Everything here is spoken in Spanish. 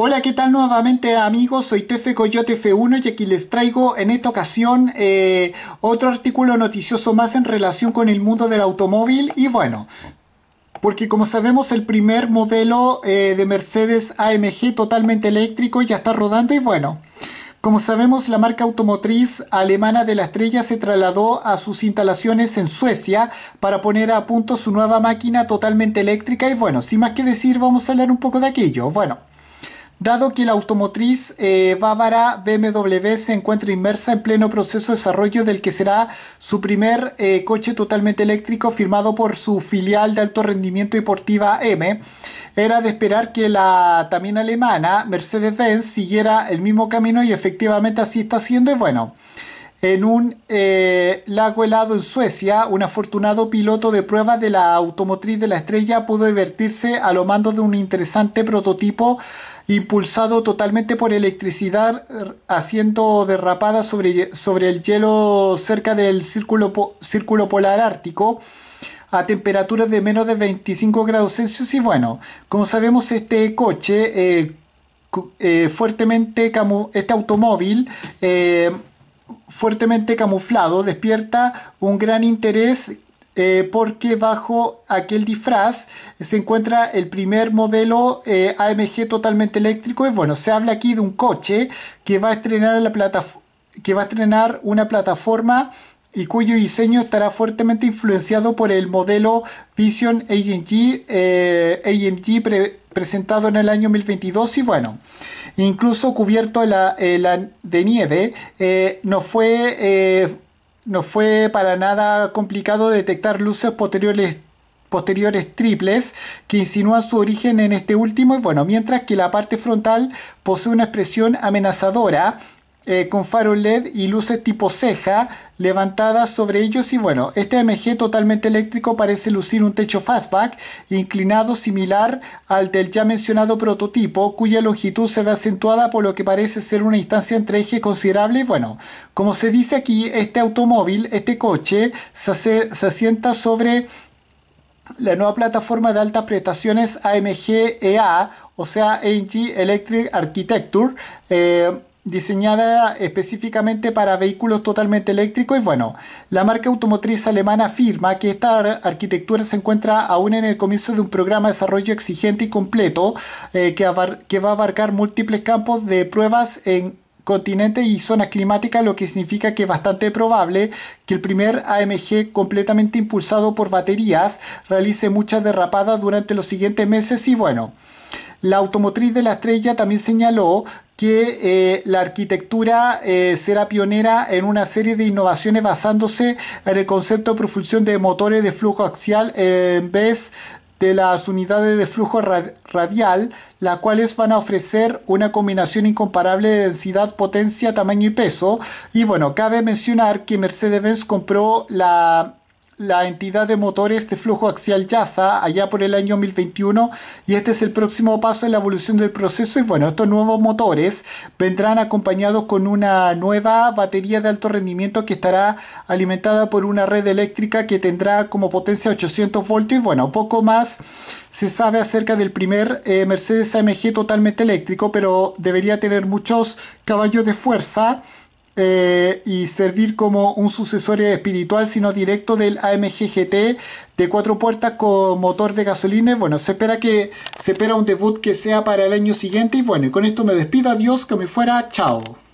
Hola, ¿qué tal nuevamente amigos? Soy Tefe Coyote F1 y aquí les traigo en esta ocasión eh, otro artículo noticioso más en relación con el mundo del automóvil y bueno, porque como sabemos el primer modelo eh, de Mercedes AMG totalmente eléctrico ya está rodando y bueno, como sabemos, la marca automotriz alemana de la estrella se trasladó a sus instalaciones en Suecia para poner a punto su nueva máquina totalmente eléctrica y bueno, sin más que decir, vamos a hablar un poco de aquello. Bueno, Dado que la automotriz eh, bávara BMW se encuentra inmersa en pleno proceso de desarrollo del que será su primer eh, coche totalmente eléctrico firmado por su filial de alto rendimiento deportiva M, era de esperar que la también alemana Mercedes-Benz siguiera el mismo camino y efectivamente así está siendo. Y bueno, en un eh, lago helado en Suecia, un afortunado piloto de pruebas de la automotriz de la estrella pudo divertirse a lo mando de un interesante prototipo impulsado totalmente por electricidad, haciendo derrapadas sobre, sobre el hielo cerca del círculo, círculo polar ártico a temperaturas de menos de 25 grados Celsius y bueno, como sabemos este coche eh, eh, fuertemente este automóvil fuertemente camuflado despierta un gran interés eh, porque bajo aquel disfraz se encuentra el primer modelo eh, AMG totalmente eléctrico y bueno, se habla aquí de un coche que va a estrenar, la plata, que va a estrenar una plataforma y cuyo diseño estará fuertemente influenciado por el modelo Vision AMG, eh, AMG presentado en el año 2022 y bueno, Incluso cubierto eh, de nieve, eh, no fue... Eh, no fue para nada complicado detectar luces posteriores posteriores triples que insinúan su origen en este último y bueno, mientras que la parte frontal posee una expresión amenazadora eh, con faro LED y luces tipo ceja levantadas sobre ellos y bueno, este AMG totalmente eléctrico parece lucir un techo fastback inclinado similar al del ya mencionado prototipo cuya longitud se ve acentuada por lo que parece ser una distancia entre ejes considerable y bueno, como se dice aquí, este automóvil, este coche se, asienta sobre la nueva plataforma de altas prestaciones AMG EA o sea, AMG Electric Architecture eh, diseñada específicamente para vehículos totalmente eléctricos y bueno, la marca automotriz alemana afirma que esta arquitectura se encuentra aún en el comienzo de un programa de desarrollo exigente y completo eh, que, que va a abarcar múltiples campos de pruebas en continentes y zonas climáticas, lo que significa que es bastante probable que el primer AMG completamente impulsado por baterías realice muchas derrapadas durante los siguientes meses y bueno. La automotriz de la estrella también señaló que eh, la arquitectura eh, será pionera en una serie de innovaciones basándose en el concepto de profusión de motores de flujo axial en vez de las unidades de flujo radial, las cuales van a ofrecer una combinación incomparable de densidad, potencia, tamaño y peso. Y bueno, cabe mencionar que Mercedes-Benz compró la la entidad de motores de flujo axial YASA allá por el año 2021 y este es el próximo paso en la evolución del proceso y bueno, estos nuevos motores vendrán acompañados con una nueva batería de alto rendimiento que estará alimentada por una red eléctrica que tendrá como potencia 800 voltios y bueno, poco más se sabe acerca del primer eh, Mercedes AMG totalmente eléctrico pero debería tener muchos caballos de fuerza eh, y servir como un sucesor espiritual, sino directo del AMG GT de cuatro puertas con motor de gasolina. Bueno, se espera que se espera un debut que sea para el año siguiente. Y bueno, y con esto me despido. Adiós, que me fuera. Chao.